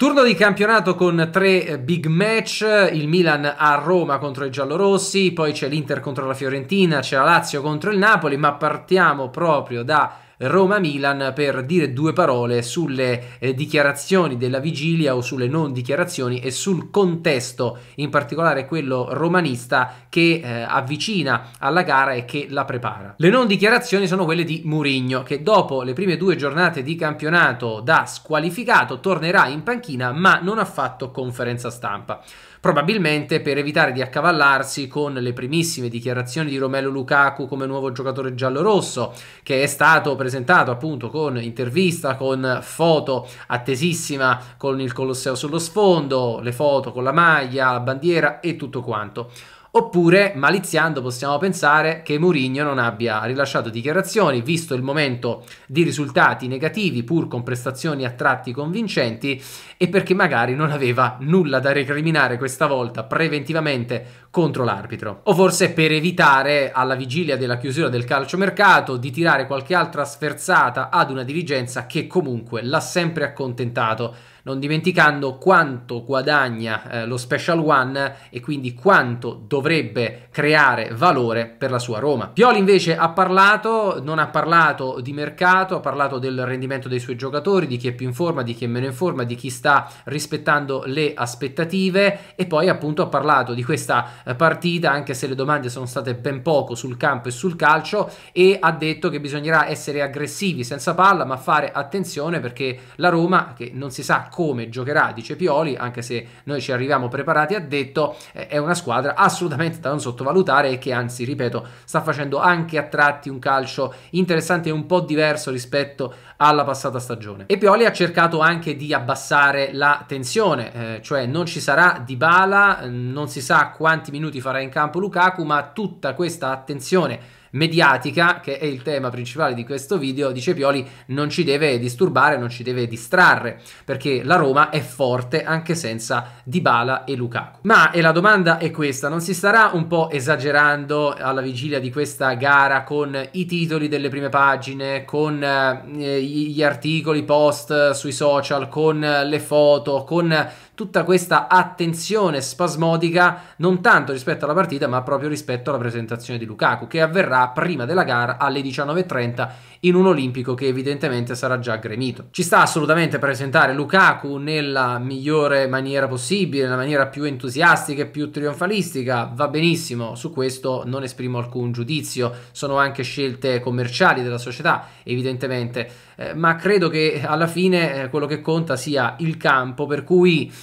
Turno di campionato con tre eh, big match, il Milan a Roma contro i giallorossi, poi c'è l'Inter contro la Fiorentina, c'è la Lazio contro il Napoli, ma partiamo proprio da Roma-Milan per dire due parole sulle eh, dichiarazioni della vigilia o sulle non dichiarazioni e sul contesto, in particolare quello romanista che eh, avvicina alla gara e che la prepara. Le non dichiarazioni sono quelle di Murigno che dopo le prime due giornate di campionato da squalificato tornerà in panchina ma non ha fatto conferenza stampa probabilmente per evitare di accavallarsi con le primissime dichiarazioni di Romelu Lukaku come nuovo giocatore giallo-rosso, che è stato presentato presentato appunto con intervista, con foto attesissima con il Colosseo sullo sfondo, le foto con la maglia, la bandiera e tutto quanto. Oppure, maliziando, possiamo pensare che Mourinho non abbia rilasciato dichiarazioni, visto il momento di risultati negativi, pur con prestazioni a tratti convincenti, e perché magari non aveva nulla da recriminare questa volta preventivamente contro l'arbitro. O forse per evitare, alla vigilia della chiusura del calciomercato, di tirare qualche altra sferzata ad una dirigenza che comunque l'ha sempre accontentato non dimenticando quanto guadagna eh, lo Special One e quindi quanto dovrebbe creare valore per la sua Roma. Pioli invece ha parlato, non ha parlato di mercato, ha parlato del rendimento dei suoi giocatori, di chi è più in forma, di chi è meno in forma, di chi sta rispettando le aspettative e poi appunto ha parlato di questa eh, partita, anche se le domande sono state ben poco sul campo e sul calcio e ha detto che bisognerà essere aggressivi senza palla ma fare attenzione perché la Roma, che non si sa come giocherà, dice Pioli, anche se noi ci arriviamo preparati a detto, eh, è una squadra assolutamente da non sottovalutare e che anzi, ripeto, sta facendo anche a tratti un calcio interessante e un po' diverso rispetto alla passata stagione. E Pioli ha cercato anche di abbassare la tensione, eh, cioè non ci sarà Dybala, non si sa quanti minuti farà in campo Lukaku, ma tutta questa attenzione mediatica, che è il tema principale di questo video, dice Pioli, non ci deve disturbare, non ci deve distrarre, perché la Roma è forte anche senza Dybala e Lukaku. Ma, e la domanda è questa, non si starà un po' esagerando alla vigilia di questa gara con i titoli delle prime pagine, con eh, gli articoli post sui social, con le foto, con tutta questa attenzione spasmodica non tanto rispetto alla partita ma proprio rispetto alla presentazione di Lukaku che avverrà prima della gara alle 19.30 in un olimpico che evidentemente sarà già gremito. Ci sta assolutamente presentare Lukaku nella migliore maniera possibile, nella maniera più entusiastica e più trionfalistica, va benissimo, su questo non esprimo alcun giudizio, sono anche scelte commerciali della società evidentemente, eh, ma credo che alla fine eh, quello che conta sia il campo per cui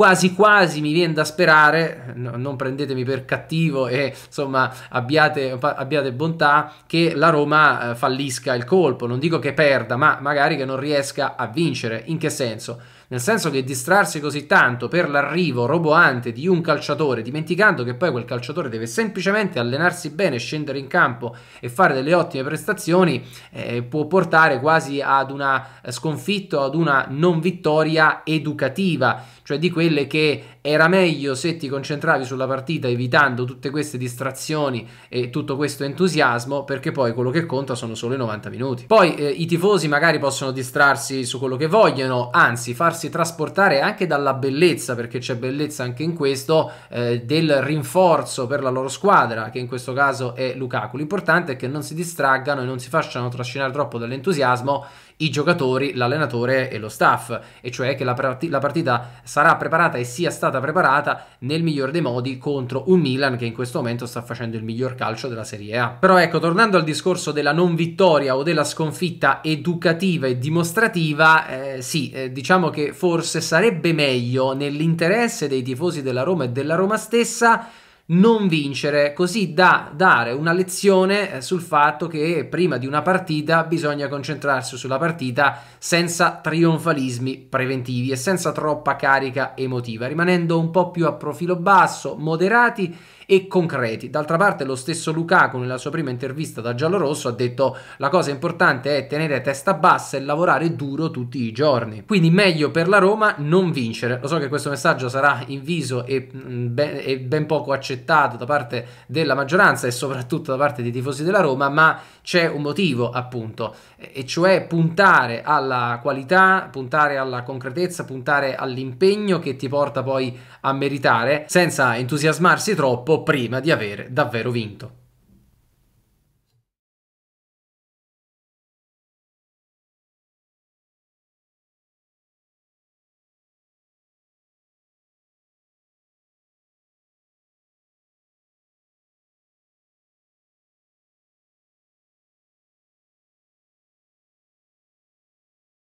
quasi quasi mi viene da sperare, no, non prendetemi per cattivo e insomma abbiate, abbiate bontà, che la Roma eh, fallisca il colpo, non dico che perda, ma magari che non riesca a vincere. In che senso? Nel senso che distrarsi così tanto per l'arrivo roboante di un calciatore, dimenticando che poi quel calciatore deve semplicemente allenarsi bene, scendere in campo e fare delle ottime prestazioni, eh, può portare quasi ad una eh, sconfitta, ad una non vittoria educativa, cioè di quelli quelle che era meglio se ti concentravi sulla partita evitando tutte queste distrazioni e tutto questo entusiasmo perché poi quello che conta sono solo i 90 minuti. Poi eh, i tifosi magari possono distrarsi su quello che vogliono, anzi farsi trasportare anche dalla bellezza perché c'è bellezza anche in questo eh, del rinforzo per la loro squadra che in questo caso è Lukaku. L'importante è che non si distraggano e non si facciano trascinare troppo dall'entusiasmo i giocatori, l'allenatore e lo staff, e cioè che la, part- la, partita sarà preparata e sia stata preparata nel miglior dei modi contro un Milan che in questo momento sta facendo il miglior calcio della Serie A. Però ecco, tornando al discorso della non vittoria o della sconfitta educativa e dimostrativa, eh, sì, eh, diciamo che forse sarebbe meglio nell'interesse dei tifosi della Roma e della Roma stessa non vincere, così da dare una lezione eh, sul fatto che prima di una partita bisogna concentrarsi sulla partita senza trionfalismi preventivi e senza troppa carica emotiva, rimanendo un po' più a profilo basso, moderati e concreti. D'altra parte lo stesso Lukaku nella sua prima intervista da Giallo Rosso ha detto la cosa importante è tenere testa bassa e lavorare duro tutti i giorni. Quindi meglio per la Roma non vincere. Lo so che questo messaggio sarà inviso e mm, ben, e ben poco accettato da parte della maggioranza e soprattutto da parte dei tifosi della Roma, ma c'è un motivo appunto, e cioè puntare alla qualità, puntare alla concretezza, puntare all'impegno che ti porta poi a meritare senza entusiasmarsi troppo prima di avere davvero vinto.